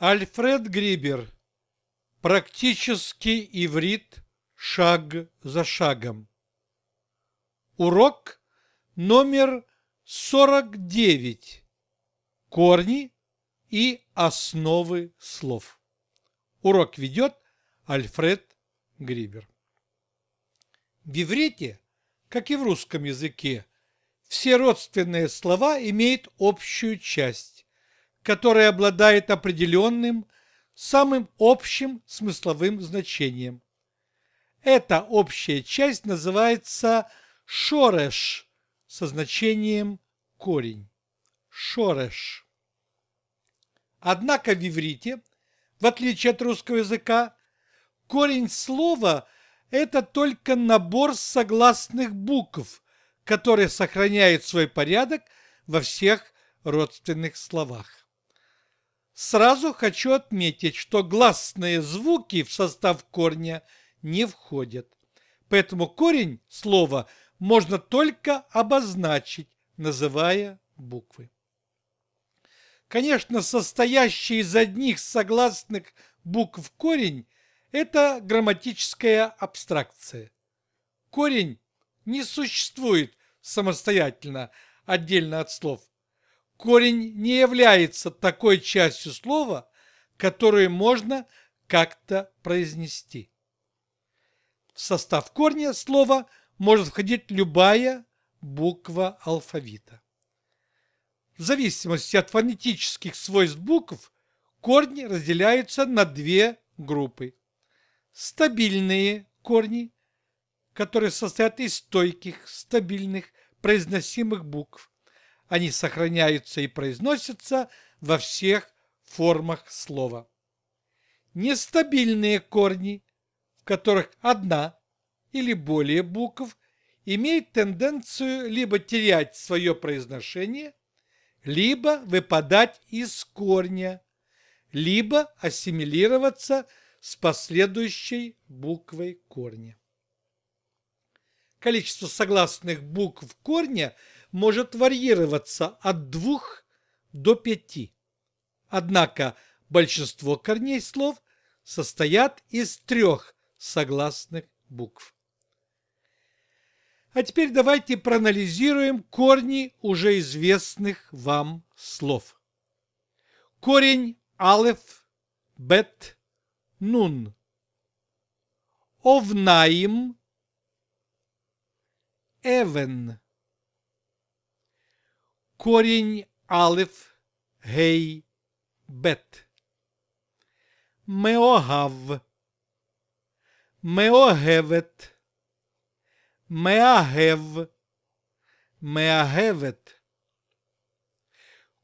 Альфред Грибер. Практический иврит шаг за шагом. Урок номер 49. Корни и основы слов. Урок ведет Альфред Грибер. В иврите, как и в русском языке, все родственные слова имеют общую часть которое обладает определенным, самым общим смысловым значением. Эта общая часть называется шореш со значением корень. Шореш. Однако в иврите, в отличие от русского языка, корень слова – это только набор согласных букв, которые сохраняют свой порядок во всех родственных словах. Сразу хочу отметить, что гласные звуки в состав корня не входят. Поэтому корень слова можно только обозначить, называя буквы. Конечно, состоящий из одних согласных букв корень – это грамматическая абстракция. Корень не существует самостоятельно, отдельно от слов корень не является такой частью слова, которую можно как-то произнести. В состав корня слова может входить любая буква алфавита. В зависимости от фонетических свойств букв корни разделяются на две группы. Стабильные корни, которые состоят из стойких, стабильных, произносимых букв, они сохраняются и произносятся во всех формах слова. Нестабильные корни, в которых одна или более букв имеет тенденцию либо терять свое произношение, либо выпадать из корня, либо ассимилироваться с последующей буквой корня. Количество согласных букв корня – может варьироваться от двух до пяти, Однако большинство корней слов состоят из трех согласных букв. А теперь давайте проанализируем корни уже известных вам слов. Корень алеф, бет, нун. Овнаим, эвен. корень алиф гей бет. Меогав. Меогевет. Меагев. Меагевет.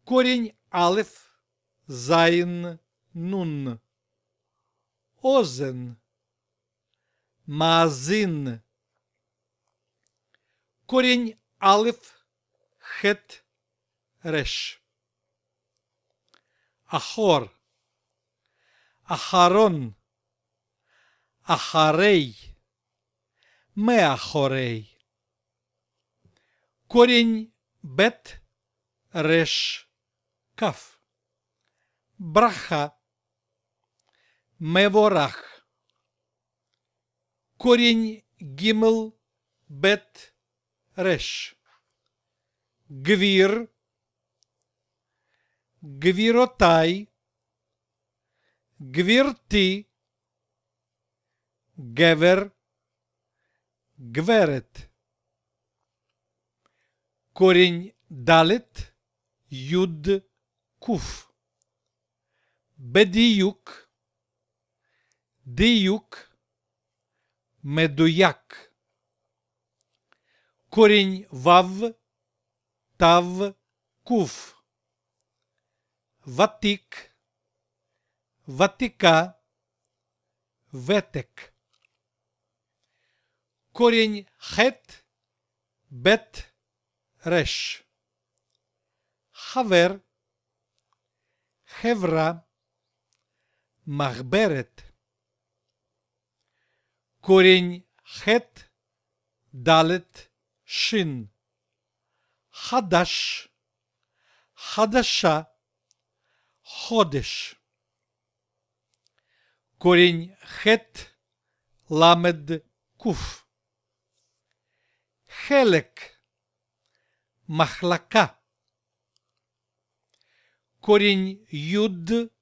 Корень алиф зайн нун. Озен. Мазин. Корень алиф хет. реш. Ахор, Ахарон, Ахарей, Меахорей. Корень бет, реш, каф. Браха, Меворах. Корень гимл, бет, реш. Гвир, гвиротай, гвирти, гевер, гверет. Корень далит, юд, куф. Бедиюк, диюк, медуяк. Корень вав, тав, куф. ותיק, ותיקה, ותק. корень חט, בית, רש. חבר, חברה, מחברת. корень חט, דלת, שין. חדש, חדשה. ходиш. Корінь хет ламед куф. Хелек махлака. Корінь юд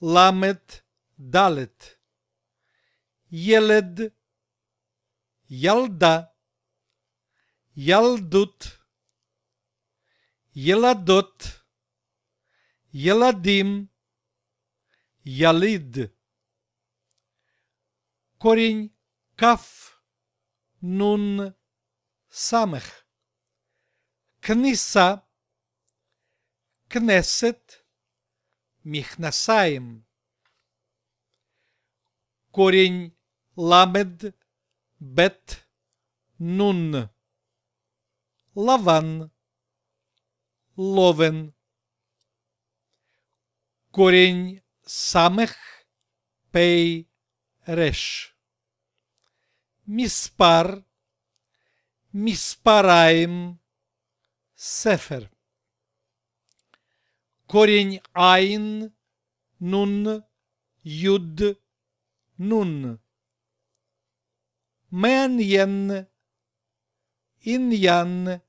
ламед далет. Єлед ялда. Ялдут. Еладот. Еладим, Ялид. Корень Каф, Нун, Самых. Книса, Кнесет, Михнасаем. Корень Ламед, Бет, Нун. Лаван, Ловен корень самых пей реш. Миспар, миспараем, сефер. Корень айн, нун, юд, нун. Мэньен, иньян.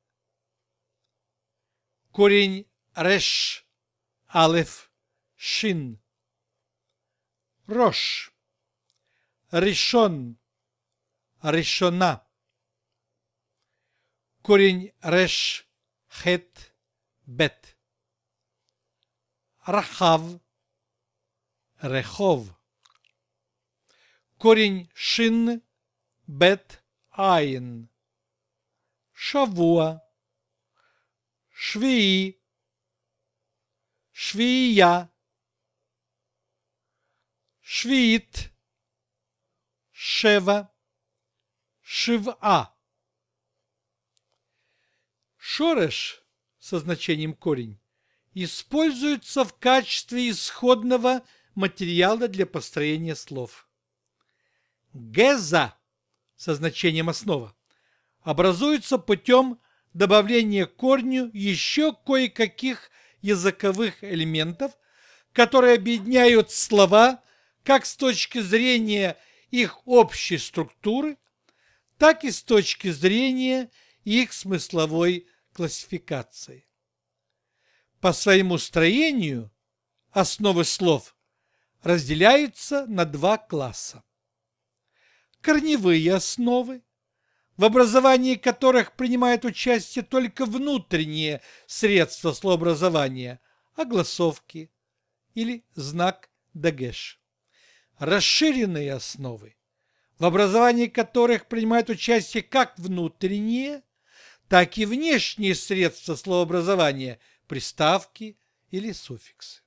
Корень реш, алеф. Шин, Рош, Решен, Решена. Корень Реш, Хет, Бет. Рахав, Рехов. Корень Шин, Бет, Айн. Шавуа, Швии, Швия швид, шева, шива. Шореш со значением корень используется в качестве исходного материала для построения слов. Геза со значением основа образуется путем добавления корню еще кое-каких языковых элементов, которые объединяют слова как с точки зрения их общей структуры, так и с точки зрения их смысловой классификации. По своему строению основы слов разделяются на два класса. Корневые основы, в образовании которых принимают участие только внутренние средства словообразования, огласовки или знак Дагеш расширенные основы, в образовании которых принимают участие как внутренние, так и внешние средства словообразования, приставки или суффиксы.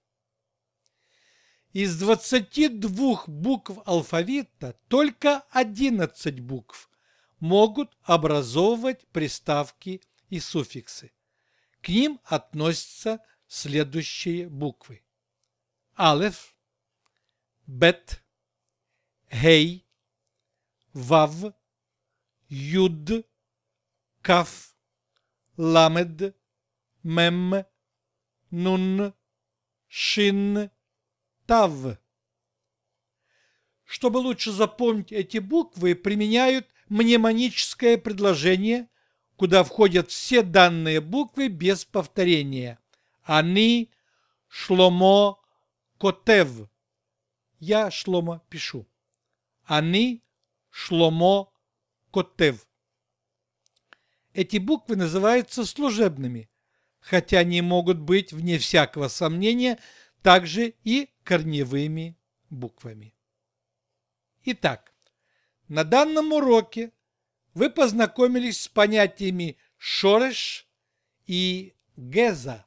Из 22 букв алфавита только 11 букв могут образовывать приставки и суффиксы. К ним относятся следующие буквы. Алеф, бет, Хей, Вав, Юд, Каф, Ламед, Мем, Нун, Шин, Тав. Чтобы лучше запомнить эти буквы, применяют мнемоническое предложение, куда входят все данные буквы без повторения. Они Шломо Котев. Я Шломо пишу. Они Шломо Котев. Эти буквы называются служебными, хотя они могут быть, вне всякого сомнения, также и корневыми буквами. Итак, на данном уроке вы познакомились с понятиями «шореш» и «геза».